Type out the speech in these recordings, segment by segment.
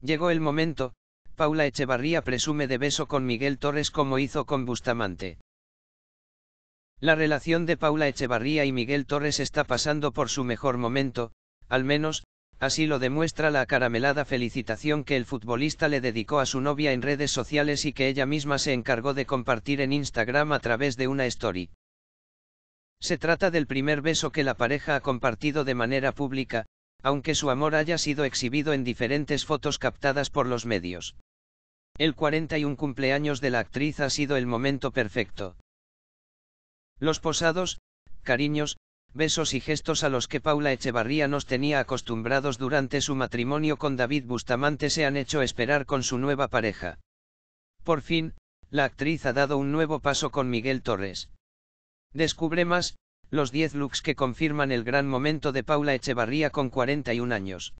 Llegó el momento, Paula Echevarría presume de beso con Miguel Torres como hizo con Bustamante. La relación de Paula Echevarría y Miguel Torres está pasando por su mejor momento, al menos, así lo demuestra la acaramelada felicitación que el futbolista le dedicó a su novia en redes sociales y que ella misma se encargó de compartir en Instagram a través de una story. Se trata del primer beso que la pareja ha compartido de manera pública, aunque su amor haya sido exhibido en diferentes fotos captadas por los medios. El 41 cumpleaños de la actriz ha sido el momento perfecto. Los posados, cariños, besos y gestos a los que Paula Echevarría nos tenía acostumbrados durante su matrimonio con David Bustamante se han hecho esperar con su nueva pareja. Por fin, la actriz ha dado un nuevo paso con Miguel Torres. Descubre más, los 10 looks que confirman el gran momento de Paula Echevarría con 41 años.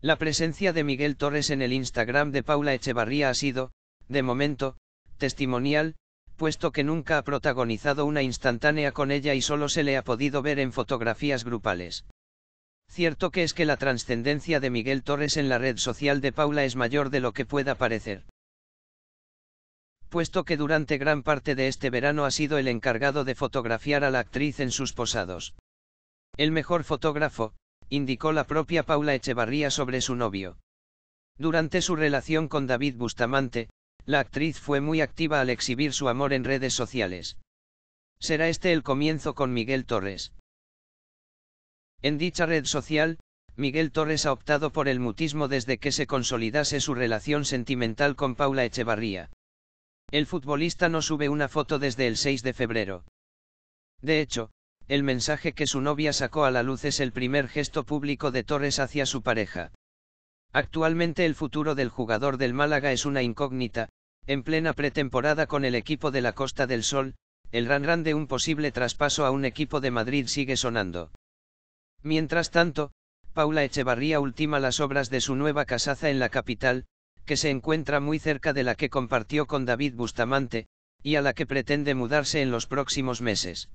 La presencia de Miguel Torres en el Instagram de Paula Echevarría ha sido, de momento, testimonial, puesto que nunca ha protagonizado una instantánea con ella y solo se le ha podido ver en fotografías grupales. Cierto que es que la trascendencia de Miguel Torres en la red social de Paula es mayor de lo que pueda parecer puesto que durante gran parte de este verano ha sido el encargado de fotografiar a la actriz en sus posados. El mejor fotógrafo, indicó la propia Paula Echevarría sobre su novio. Durante su relación con David Bustamante, la actriz fue muy activa al exhibir su amor en redes sociales. Será este el comienzo con Miguel Torres. En dicha red social, Miguel Torres ha optado por el mutismo desde que se consolidase su relación sentimental con Paula Echevarría. El futbolista no sube una foto desde el 6 de febrero. De hecho, el mensaje que su novia sacó a la luz es el primer gesto público de Torres hacia su pareja. Actualmente el futuro del jugador del Málaga es una incógnita, en plena pretemporada con el equipo de la Costa del Sol, el ran de un posible traspaso a un equipo de Madrid sigue sonando. Mientras tanto, Paula Echevarría ultima las obras de su nueva casaza en la capital, que se encuentra muy cerca de la que compartió con David Bustamante, y a la que pretende mudarse en los próximos meses.